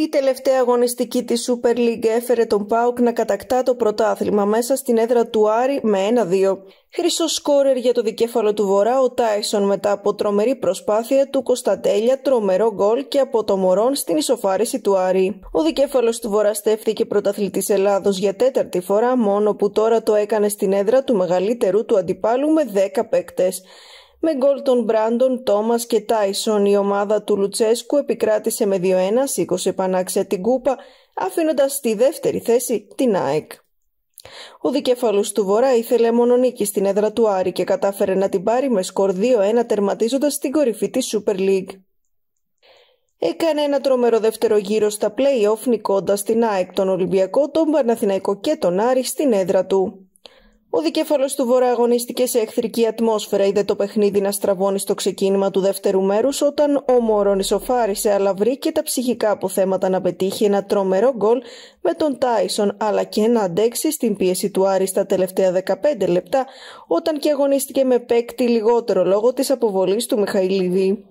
Η τελευταία αγωνιστική της Super League έφερε τον Πάουκ να κατακτά το πρωτάθλημα μέσα στην έδρα του Άρη με 1-2. Χρυσός σκόρερ για το δικέφαλο του Βορρά ο Τάισον μετά από τρομερή προσπάθεια του Κωνσταντέλια, τρομερό γκολ και από το Μωρόν στην ισοφάρηση του Άρη. Ο δικέφαλος του Βορρά στέφθηκε πρωταθλητής Ελλάδος για τέταρτη φορά μόνο που τώρα το έκανε στην έδρα του μεγαλύτερου του αντιπάλου με 10 παίκτες. Με γκολ των Μπράντον, Τόμας και Τάισον η ομάδα του Λουτσέσκου επικράτησε με 2-1, σήκωσε πανάξια την κούπα, αφήνοντας στη δεύτερη θέση την ΑΕΚ. Ο δικεφαλό του Βορρά ήθελε μόνο νίκη στην έδρα του Άρη και κατάφερε να την πάρει με σκορ 2-1 τερματίζοντας την κορυφή της Super League. Έκανε ένα τρομερό δεύτερο γύρο στα play-off νικώντας την ΑΕΚ, τον Ολυμπιακό, τον Παναθηναϊκό και τον Άρη στην έδρα του. Ο δικέφαλος του Βορρά αγωνίστηκε σε εχθρική ατμόσφαιρα. Είδε το παιχνίδι να στραβώνει στο ξεκίνημα του δεύτερου μέρους όταν ο Μωρόν ισοφάρισε, αλλά βρήκε τα ψυχικά αποθέματα να πετύχει ένα τρομερό γκολ με τον Τάισον, αλλά και να αντέξει στην πίεση του Άρη στα τελευταία 15 λεπτά, όταν και αγωνίστηκε με παίκτη λιγότερο λόγω της αποβολής του Μιχαηλίδη.